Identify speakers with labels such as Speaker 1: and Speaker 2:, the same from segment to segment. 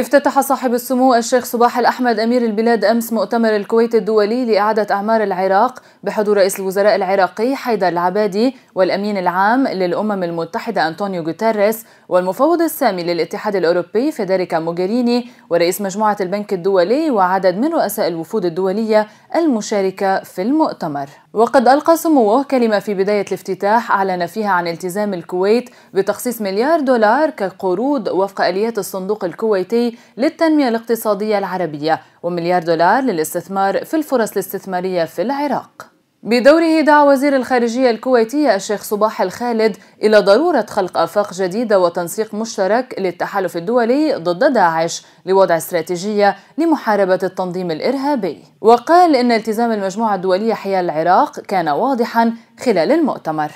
Speaker 1: افتتح صاحب السمو الشيخ صباح الأحمد أمير البلاد أمس مؤتمر الكويت الدولي لإعادة أعمار العراق بحضور رئيس الوزراء العراقي حيدر العبادي والأمين العام للأمم المتحدة أنطونيو غوتيريس والمفوض السامي للاتحاد الأوروبي فيدريكا موغيريني ورئيس مجموعة البنك الدولي وعدد من رؤساء الوفود الدولية المشاركة في المؤتمر وقد ألقى سموه كلمة في بداية الافتتاح أعلن فيها عن التزام الكويت بتخصيص مليار دولار كقروض وفق آليات الصندوق الكويتي للتنمية الاقتصادية العربية ومليار دولار للاستثمار في الفرص الاستثمارية في العراق بدوره دعا وزير الخارجية الكويتية الشيخ صباح الخالد إلى ضرورة خلق آفاق جديدة وتنسيق مشترك للتحالف الدولي ضد داعش لوضع استراتيجية لمحاربة التنظيم الإرهابي وقال إن التزام المجموعة الدولية حيال العراق كان واضحا خلال المؤتمر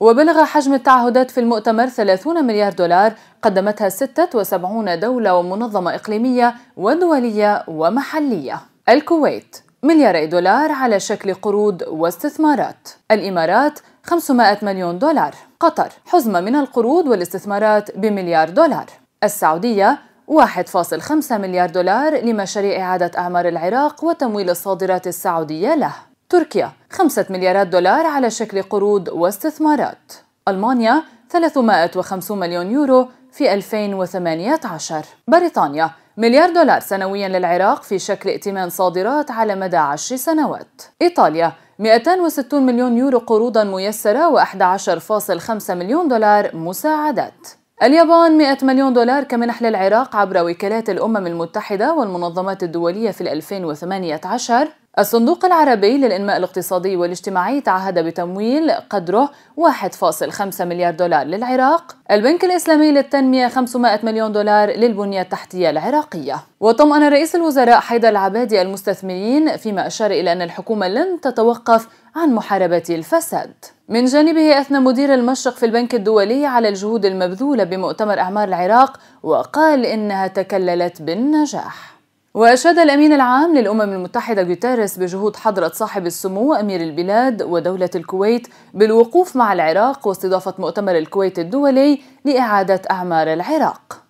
Speaker 1: وبلغ حجم التعهدات في المؤتمر 30 مليار دولار قدمتها 76 دولة ومنظمة إقليمية ودولية ومحلية الكويت ملياري دولار على شكل قروض واستثمارات الإمارات 500 مليون دولار قطر حزمة من القروض والاستثمارات بمليار دولار السعودية 1.5 مليار دولار لمشاريع إعادة أعمار العراق وتمويل الصادرات السعودية له تركيا 5 مليارات دولار على شكل قروض واستثمارات ألمانيا 350 مليون يورو في 2018 بريطانيا مليار دولار سنويا للعراق في شكل ائتمان صادرات على مدى عشر سنوات إيطاليا 260 مليون يورو قروضا ميسرة و11.5 مليون دولار مساعدات اليابان 100 مليون دولار كمنح للعراق عبر وكالات الأمم المتحدة والمنظمات الدولية في 2018 الصندوق العربي للإنماء الاقتصادي والاجتماعي تعهد بتمويل قدره 1.5 مليار دولار للعراق البنك الإسلامي للتنمية 500 مليون دولار للبنية التحتية العراقية وطمأن رئيس الوزراء حيدر العبادي المستثمرين فيما أشار إلى أن الحكومة لن تتوقف عن محاربة الفساد من جانبه أثنى مدير المشرق في البنك الدولي على الجهود المبذولة بمؤتمر أعمار العراق وقال إنها تكللت بالنجاح وأشاد الأمين العام للأمم المتحدة جوتيرس بجهود حضرة صاحب السمو أمير البلاد ودولة الكويت بالوقوف مع العراق واستضافة مؤتمر الكويت الدولي لإعادة أعمار العراق